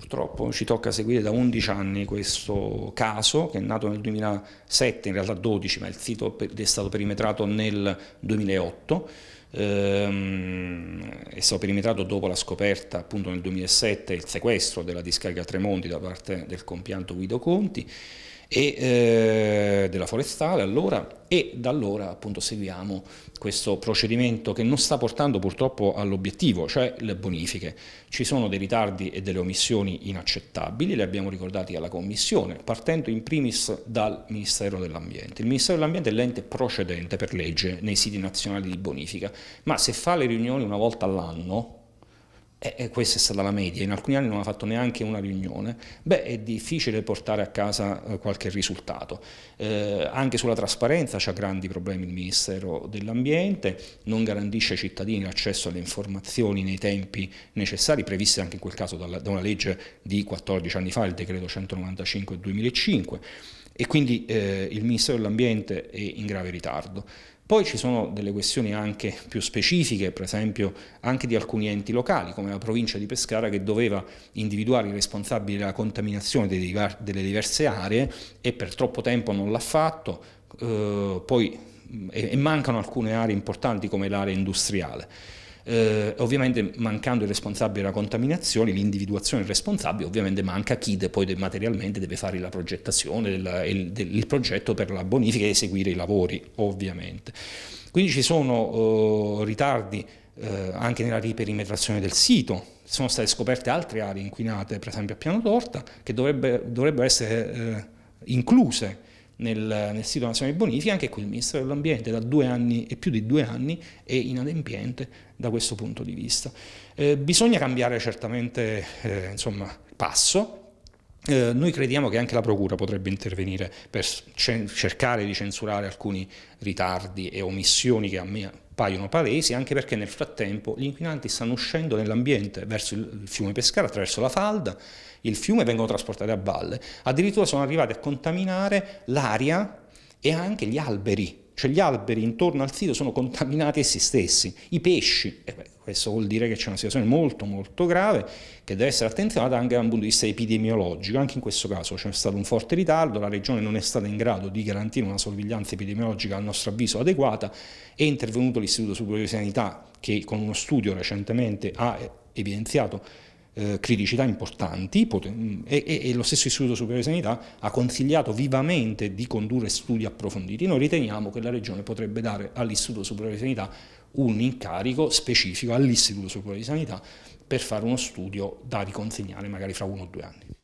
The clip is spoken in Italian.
Purtroppo ci tocca seguire da 11 anni questo caso che è nato nel 2007, in realtà 12, ma il sito è stato perimetrato nel 2008. Ehm, è stato perimetrato dopo la scoperta appunto nel 2007 il sequestro della discarica Tremonti da parte del compianto Guido Conti e, eh, della forestale allora e da allora appunto seguiamo questo procedimento che non sta portando purtroppo all'obiettivo, cioè le bonifiche. Ci sono dei ritardi e delle omissioni inaccettabili, le abbiamo ricordati alla Commissione, partendo in primis dal Ministero dell'Ambiente. Il Ministero dell'Ambiente è l'ente procedente per legge nei siti nazionali di bonifica, ma se fa le riunioni una volta all'anno, e questa è stata la media, in alcuni anni non ha fatto neanche una riunione, beh è difficile portare a casa eh, qualche risultato. Eh, anche sulla trasparenza c'ha grandi problemi il Ministero dell'Ambiente, non garantisce ai cittadini l'accesso alle informazioni nei tempi necessari, previste anche in quel caso dalla, da una legge di 14 anni fa, il decreto 195 del 2005 e quindi eh, il Ministero dell'Ambiente è in grave ritardo. Poi ci sono delle questioni anche più specifiche, per esempio anche di alcuni enti locali, come la provincia di Pescara che doveva individuare i responsabili della contaminazione delle diverse aree e per troppo tempo non l'ha fatto, eh, poi, mm, e, e mancano alcune aree importanti come l'area industriale eh, ovviamente mancando il responsabile della contaminazione, l'individuazione del responsabile, ovviamente manca chi de poi de materialmente deve fare la progettazione, del, il, del, il progetto per la bonifica e eseguire i lavori, ovviamente. Quindi ci sono eh, ritardi eh, anche nella riperimetrazione del sito, sono state scoperte altre aree inquinate, per esempio a Piano Torta, che dovrebbero essere eh, incluse nel, nel sito nazionale di bonifica, anche qui il Ministro dell'Ambiente da due anni e più di due anni è inadempiente da questo punto di vista. Eh, bisogna cambiare certamente eh, insomma, passo, eh, noi crediamo che anche la Procura potrebbe intervenire per cercare di censurare alcuni ritardi e omissioni che a me paiono palesi, anche perché nel frattempo gli inquinanti stanno uscendo nell'ambiente verso il fiume Pescara, attraverso la falda, il fiume vengono trasportati a valle, addirittura sono arrivati a contaminare l'aria e anche gli alberi cioè gli alberi intorno al sito sono contaminati essi stessi, i pesci, beh, questo vuol dire che c'è una situazione molto molto grave che deve essere attenzionata anche da un punto di vista epidemiologico, anche in questo caso c'è stato un forte ritardo, la regione non è stata in grado di garantire una sorveglianza epidemiologica a nostro avviso adeguata, è intervenuto l'Istituto Superiore di Sanità che con uno studio recentemente ha evidenziato eh, criticità importanti e, e, e, lo stesso Istituto Superiore di Sanità ha consigliato vivamente di condurre studi approfonditi. Noi riteniamo che la Regione potrebbe dare all'Istituto Superiore di Sanità un incarico specifico all'Istituto Superiore di Sanità per fare uno studio da riconsegnare magari fra uno o due anni.